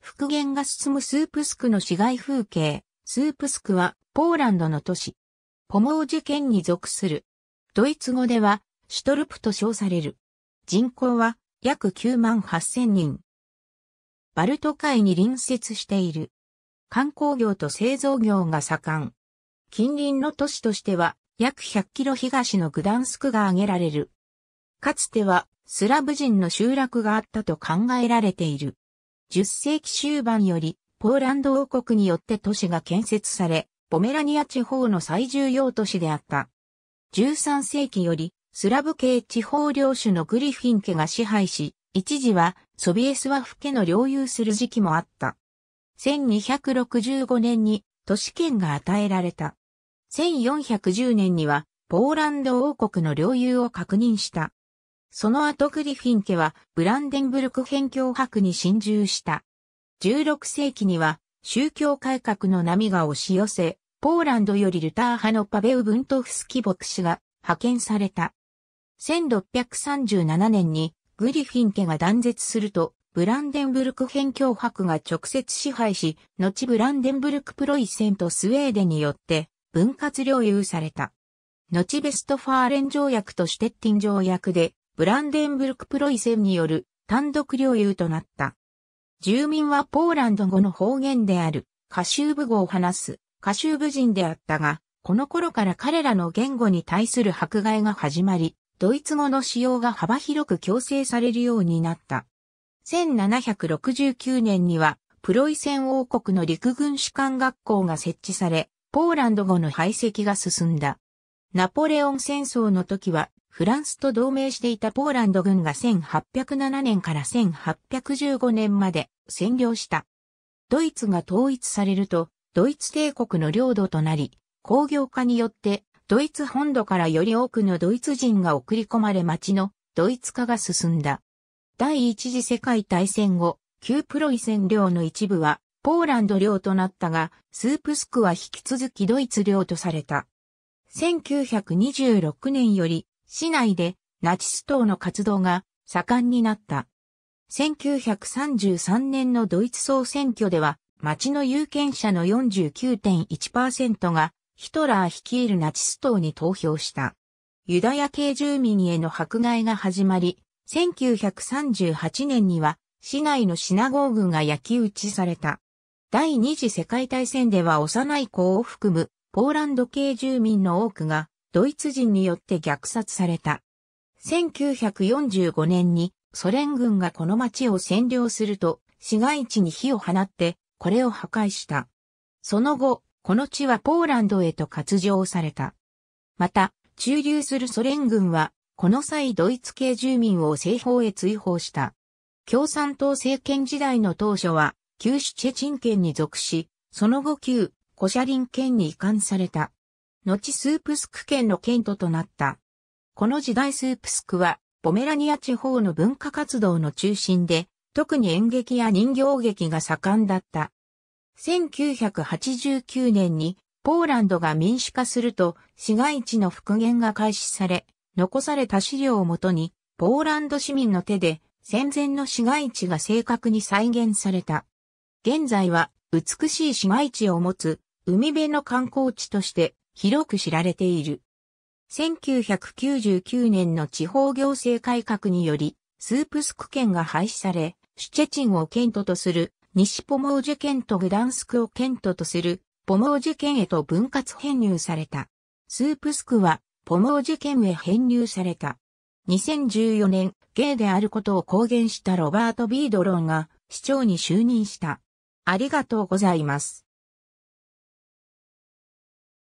復元が進むスープスクの市街風景。スープスクはポーランドの都市。ポモージ県に属する。ドイツ語ではシュトルプと称される。人口は約9万8000人。バルト海に隣接している。観光業と製造業が盛ん。近隣の都市としては約100キロ東のグダンスクが挙げられる。かつてはスラブ人の集落があったと考えられている。10世紀終盤より、ポーランド王国によって都市が建設され、ポメラニア地方の最重要都市であった。13世紀より、スラブ系地方領主のグリフィン家が支配し、一時はソビエスワフ家の領有する時期もあった。1265年に都市圏が与えられた。1410年にはポーランド王国の領有を確認した。その後グリフィン家はブランデンブルク辺境博に侵入した。16世紀には宗教改革の波が押し寄せ、ポーランドよりルター派のパベウ・ブントフスキ牧師が派遣された。1637年にグリフィン家が断絶すると、ブランデンブルク辺境博が直接支配し、後ブランデンブルクプロイセンとスウェーデンによって分割領有された。後ベストファーレン条約とシュテッティン条約でブランデンブルクプロイセンによる単独領有となった。住民はポーランド語の方言であるカシューブ語を話すカシューブ人であったが、この頃から彼らの言語に対する迫害が始まり、ドイツ語の使用が幅広く強制されるようになった。1769年には、プロイセン王国の陸軍士官学校が設置され、ポーランド語の排斥が進んだ。ナポレオン戦争の時はフランスと同盟していたポーランド軍が1807年から1815年まで占領した。ドイツが統一されると、ドイツ帝国の領土となり、工業化によって、ドイツ本土からより多くのドイツ人が送り込まれ町のドイツ化が進んだ。第一次世界大戦後、旧プロイセン領の一部はポーランド領となったが、スープスクは引き続きドイツ領とされた。1926年より市内でナチス党の活動が盛んになった。1933年のドイツ総選挙では、町の有権者の49.1%がヒトラー率いるナチス党に投票した。ユダヤ系住民への迫害が始まり、1938年には市内のシナゴーグが焼き打ちされた。第二次世界大戦では幼い子を含むポーランド系住民の多くがドイツ人によって虐殺された。1945年にソ連軍がこの町を占領すると市街地に火を放ってこれを破壊した。その後、この地はポーランドへと割譲された。また、駐留するソ連軍は、この際ドイツ系住民を西方へ追放した。共産党政権時代の当初は、旧シチェチン県に属し、その後旧、コシャリン県に移管された。後スープスク県の県都となった。この時代スープスクは、ポメラニア地方の文化活動の中心で、特に演劇や人形劇が盛んだった。1989年に、ポーランドが民主化すると、市街地の復元が開始され、残された資料をもとに、ポーランド市民の手で、戦前の市街地が正確に再現された。現在は、美しい市街地を持つ、海辺の観光地として、広く知られている。1999年の地方行政改革により、スープスク県が廃止され、シュチェチンを県都とする、西ポモージュ県とグダンスクを県都とする、ポモージュ県へと分割編入された。スープスクは、ポモージュ県へ編入された。2014年、ゲイであることを公言したロバート・ビードロンが、市長に就任した。ありがとうございます。